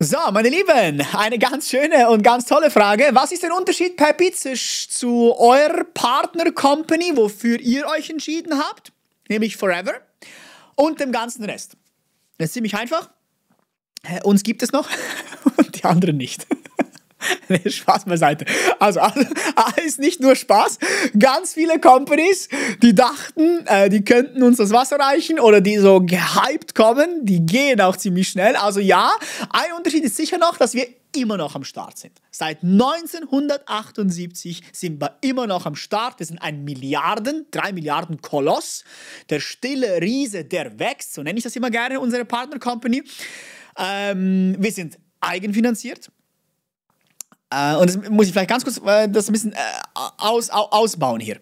So, meine Lieben, eine ganz schöne und ganz tolle Frage. Was ist der Unterschied, Peppy, zu eurer Partner-Company, wofür ihr euch entschieden habt, nämlich Forever, und dem ganzen Rest? Das ist ziemlich einfach. Äh, uns gibt es noch und die anderen nicht. Spaß beiseite. Also, also ist nicht nur Spaß. Ganz viele Companies, die dachten, äh, die könnten uns das Wasser reichen oder die so gehypt kommen, die gehen auch ziemlich schnell. Also ja, ein Unterschied ist sicher noch, dass wir immer noch am Start sind. Seit 1978 sind wir immer noch am Start. Wir sind ein Milliarden, drei Milliarden Koloss. Der stille Riese, der wächst, so nenne ich das immer gerne, unsere Partner Company. Ähm, wir sind eigenfinanziert. Äh, und das muss ich vielleicht ganz kurz äh, das ein bisschen äh, aus, ausbauen hier.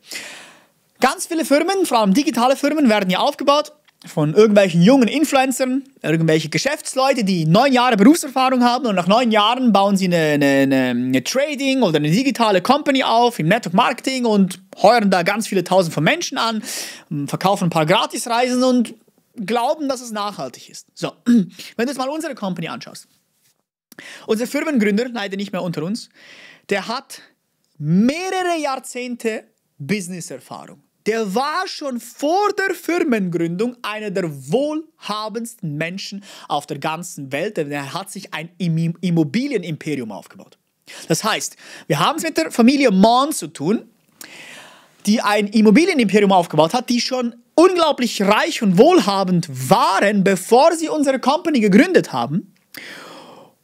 Ganz viele Firmen, vor allem digitale Firmen, werden ja aufgebaut von irgendwelchen jungen Influencern, irgendwelche Geschäftsleute, die neun Jahre Berufserfahrung haben und nach neun Jahren bauen sie eine, eine, eine Trading oder eine digitale Company auf im Network Marketing und heuern da ganz viele tausend von Menschen an, verkaufen ein paar Gratisreisen und glauben, dass es nachhaltig ist. So, wenn du jetzt mal unsere Company anschaust. Unser Firmengründer, leider nicht mehr unter uns, der hat mehrere Jahrzehnte Businesserfahrung. Der war schon vor der Firmengründung einer der wohlhabendsten Menschen auf der ganzen Welt, denn er hat sich ein Immobilienimperium aufgebaut. Das heißt, wir haben es mit der Familie Mann zu tun, die ein Immobilienimperium aufgebaut hat, die schon unglaublich reich und wohlhabend waren, bevor sie unsere Company gegründet haben.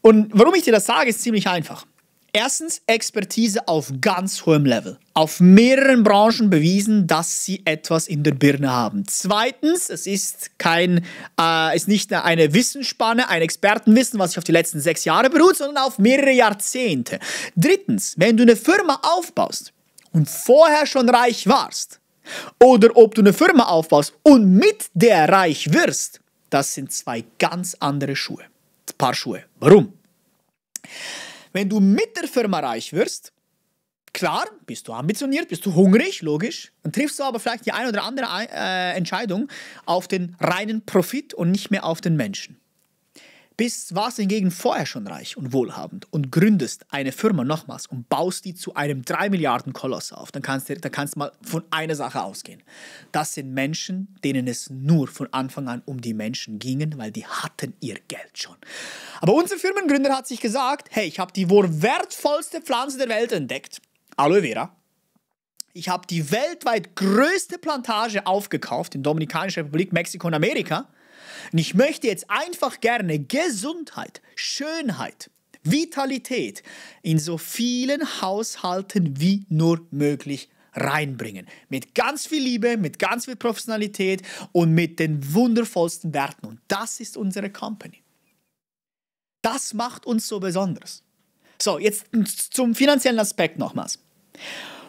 Und warum ich dir das sage, ist ziemlich einfach. Erstens Expertise auf ganz hohem Level. Auf mehreren Branchen bewiesen, dass sie etwas in der Birne haben. Zweitens, es ist kein, äh, ist nicht eine Wissensspanne, ein Expertenwissen, was sich auf die letzten sechs Jahre beruht, sondern auf mehrere Jahrzehnte. Drittens, wenn du eine Firma aufbaust und vorher schon reich warst, oder ob du eine Firma aufbaust und mit der reich wirst, das sind zwei ganz andere Schuhe. Paar Schuhe. Warum? Wenn du mit der Firma reich wirst, klar, bist du ambitioniert, bist du hungrig, logisch, dann triffst du aber vielleicht die eine oder andere äh, Entscheidung auf den reinen Profit und nicht mehr auf den Menschen. Bist, warst hingegen vorher schon reich und wohlhabend und gründest eine Firma nochmals und baust die zu einem 3 Milliarden Koloss auf, dann kannst du da kannst mal von einer Sache ausgehen. Das sind Menschen, denen es nur von Anfang an um die Menschen gingen, weil die hatten ihr Geld schon. Aber unser Firmengründer hat sich gesagt, hey, ich habe die wohl wertvollste Pflanze der Welt entdeckt, Aloe Vera. Ich habe die weltweit größte Plantage aufgekauft in Dominikanische Republik, Mexiko und Amerika. Und ich möchte jetzt einfach gerne Gesundheit, Schönheit, Vitalität in so vielen Haushalten wie nur möglich reinbringen. Mit ganz viel Liebe, mit ganz viel Professionalität und mit den wundervollsten Werten. Und das ist unsere Company. Das macht uns so besonders. So, jetzt zum finanziellen Aspekt nochmals.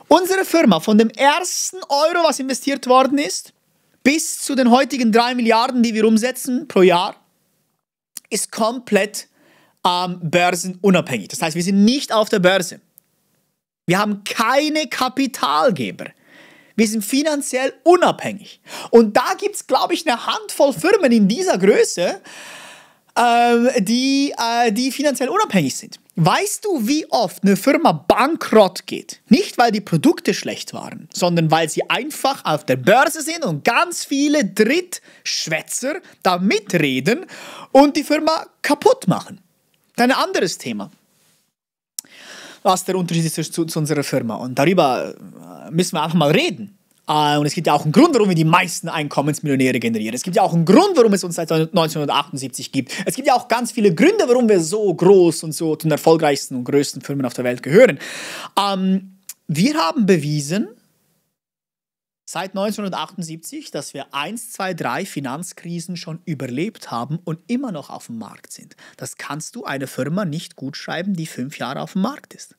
Unsere Firma, von dem ersten Euro, was investiert worden ist, bis zu den heutigen 3 Milliarden, die wir umsetzen pro Jahr, ist komplett ähm, börsenunabhängig. Das heißt, wir sind nicht auf der Börse. Wir haben keine Kapitalgeber. Wir sind finanziell unabhängig. Und da gibt es, glaube ich, eine Handvoll Firmen in dieser Größe, äh, die, äh, die finanziell unabhängig sind. Weißt du, wie oft eine Firma bankrott geht? Nicht, weil die Produkte schlecht waren, sondern weil sie einfach auf der Börse sind und ganz viele Drittschwätzer da mitreden und die Firma kaputt machen. Ein anderes Thema. Was der Unterschied ist zu, zu unserer Firma. Und darüber äh, müssen wir einfach mal reden. Äh, und es gibt ja auch einen Grund, warum wir die meisten Einkommensmillionäre generieren. Es gibt ja auch einen Grund, warum es uns seit 1978 gibt. Es gibt ja auch ganz viele Gründe, warum wir so groß und so zu den erfolgreichsten und größten Firmen auf der Welt gehören. Ähm, wir haben bewiesen, seit 1978, dass wir 1, 2, 3 Finanzkrisen schon überlebt haben und immer noch auf dem Markt sind. Das kannst du einer Firma nicht gut schreiben, die fünf Jahre auf dem Markt ist.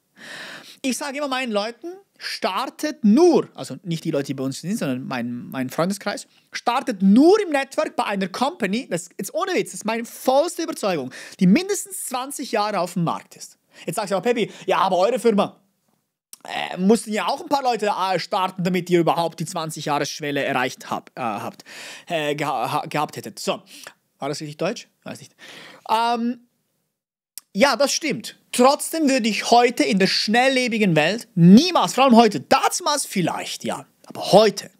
Ich sage immer meinen Leuten, startet nur, also nicht die Leute, die bei uns sind, sondern mein, mein Freundeskreis, startet nur im Network bei einer Company, das ist jetzt ohne Witz, das ist meine vollste Überzeugung, die mindestens 20 Jahre auf dem Markt ist. Jetzt sagst du aber, Pepi, ja, aber eure Firma, äh, mussten ja auch ein paar Leute äh, starten, damit ihr überhaupt die 20-Jahres-Schwelle erreicht hab, äh, habt, äh, geha gehabt hättet. So, war das richtig deutsch? Weiß nicht. Ähm, ja, das stimmt. Trotzdem würde ich heute in der schnelllebigen Welt niemals, vor allem heute, damals vielleicht, ja, aber heute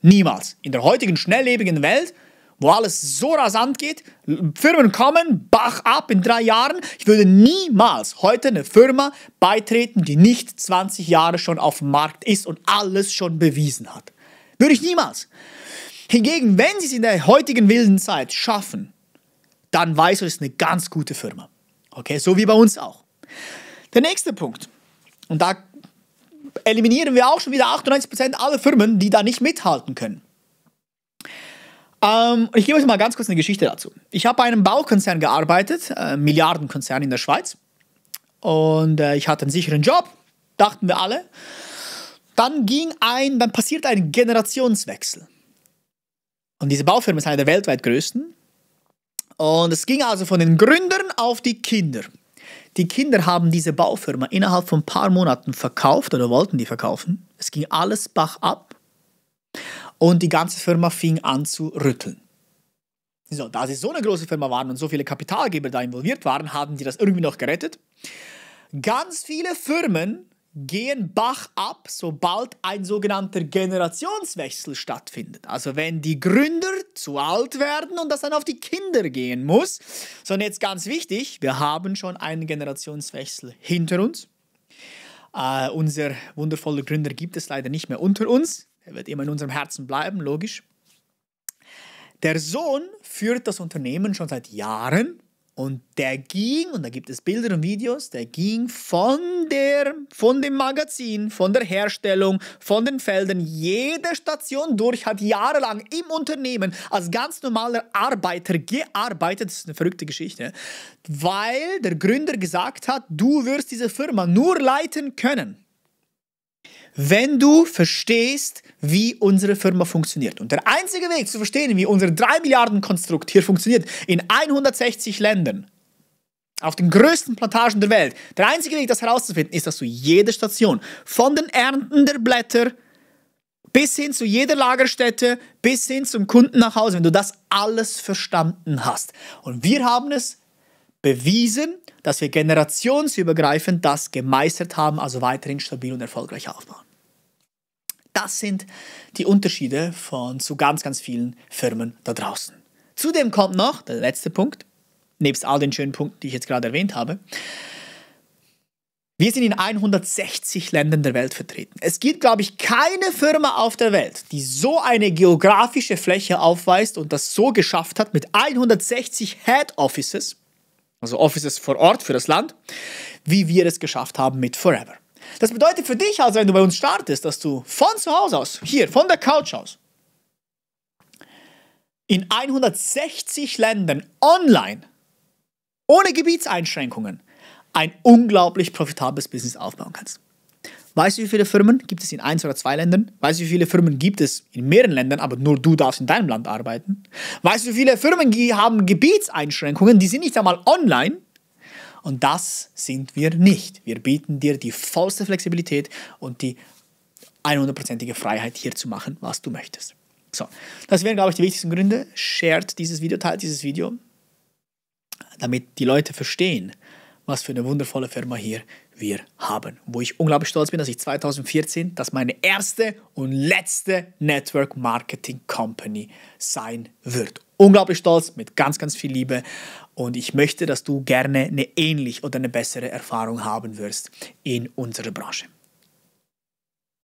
niemals. In der heutigen schnelllebigen Welt, wo alles so rasant geht, Firmen kommen, bach ab in drei Jahren. Ich würde niemals heute eine Firma beitreten, die nicht 20 Jahre schon auf dem Markt ist und alles schon bewiesen hat. Würde ich niemals. Hingegen, wenn sie es in der heutigen wilden Zeit schaffen, dann weißt es ist eine ganz gute Firma. Okay, so wie bei uns auch. Der nächste Punkt, und da eliminieren wir auch schon wieder 98% aller Firmen, die da nicht mithalten können. Ähm, ich gebe euch mal ganz kurz eine Geschichte dazu. Ich habe bei einem Baukonzern gearbeitet, äh, Milliardenkonzern in der Schweiz. Und äh, ich hatte einen sicheren Job, dachten wir alle. Dann ging ein, dann passiert ein Generationswechsel. Und diese Baufirma ist eine der weltweit größten. Und es ging also von den Gründern auf die Kinder. Die Kinder haben diese Baufirma innerhalb von ein paar Monaten verkauft oder wollten die verkaufen. Es ging alles Bach ab und die ganze Firma fing an zu rütteln. So, da sie so eine große Firma waren und so viele Kapitalgeber da involviert waren, haben die das irgendwie noch gerettet. Ganz viele Firmen gehen Bach ab, sobald ein sogenannter Generationswechsel stattfindet. Also wenn die Gründer zu alt werden und das dann auf die Kinder gehen muss. Sondern jetzt ganz wichtig, wir haben schon einen Generationswechsel hinter uns. Uh, unser wundervoller Gründer gibt es leider nicht mehr unter uns. Er wird immer in unserem Herzen bleiben, logisch. Der Sohn führt das Unternehmen schon seit Jahren und der ging, und da gibt es Bilder und Videos, der ging von, der, von dem Magazin, von der Herstellung, von den Feldern, jede Station durch, hat jahrelang im Unternehmen als ganz normaler Arbeiter gearbeitet. Das ist eine verrückte Geschichte, weil der Gründer gesagt hat, du wirst diese Firma nur leiten können, wenn du verstehst, wie unsere Firma funktioniert. Und der einzige Weg zu verstehen, wie unser 3 Milliarden Konstrukt hier funktioniert, in 160 Ländern, auf den größten Plantagen der Welt, der einzige Weg, das herauszufinden, ist, dass du jede Station von den Ernten der Blätter bis hin zu jeder Lagerstätte, bis hin zum Kunden nach Hause, wenn du das alles verstanden hast. Und wir haben es bewiesen, dass wir generationsübergreifend das gemeistert haben, also weiterhin stabil und erfolgreich aufbauen. Das sind die Unterschiede von zu ganz, ganz vielen Firmen da draußen. Zudem kommt noch der letzte Punkt, nebst all den schönen Punkten, die ich jetzt gerade erwähnt habe. Wir sind in 160 Ländern der Welt vertreten. Es gibt, glaube ich, keine Firma auf der Welt, die so eine geografische Fläche aufweist und das so geschafft hat mit 160 Head Offices, also Offices vor Ort für das Land, wie wir es geschafft haben mit Forever. Das bedeutet für dich also, wenn du bei uns startest, dass du von zu Hause aus, hier, von der Couch aus, in 160 Ländern online, ohne Gebietseinschränkungen, ein unglaublich profitables Business aufbauen kannst. Weißt du, wie viele Firmen gibt es in eins oder zwei Ländern? Weißt du, wie viele Firmen gibt es in mehreren Ländern, aber nur du darfst in deinem Land arbeiten? Weißt du, wie viele Firmen haben Gebietseinschränkungen, die sind nicht einmal online, und das sind wir nicht. Wir bieten dir die vollste Flexibilität und die 100%ige Freiheit hier zu machen, was du möchtest. So, das wären, glaube ich, die wichtigsten Gründe. Shared dieses Video, teilt dieses Video, damit die Leute verstehen, was für eine wundervolle Firma hier ist wir haben. Wo ich unglaublich stolz bin, dass ich 2014, dass meine erste und letzte Network Marketing Company sein wird. Unglaublich stolz, mit ganz, ganz viel Liebe. Und ich möchte, dass du gerne eine ähnliche oder eine bessere Erfahrung haben wirst in unserer Branche.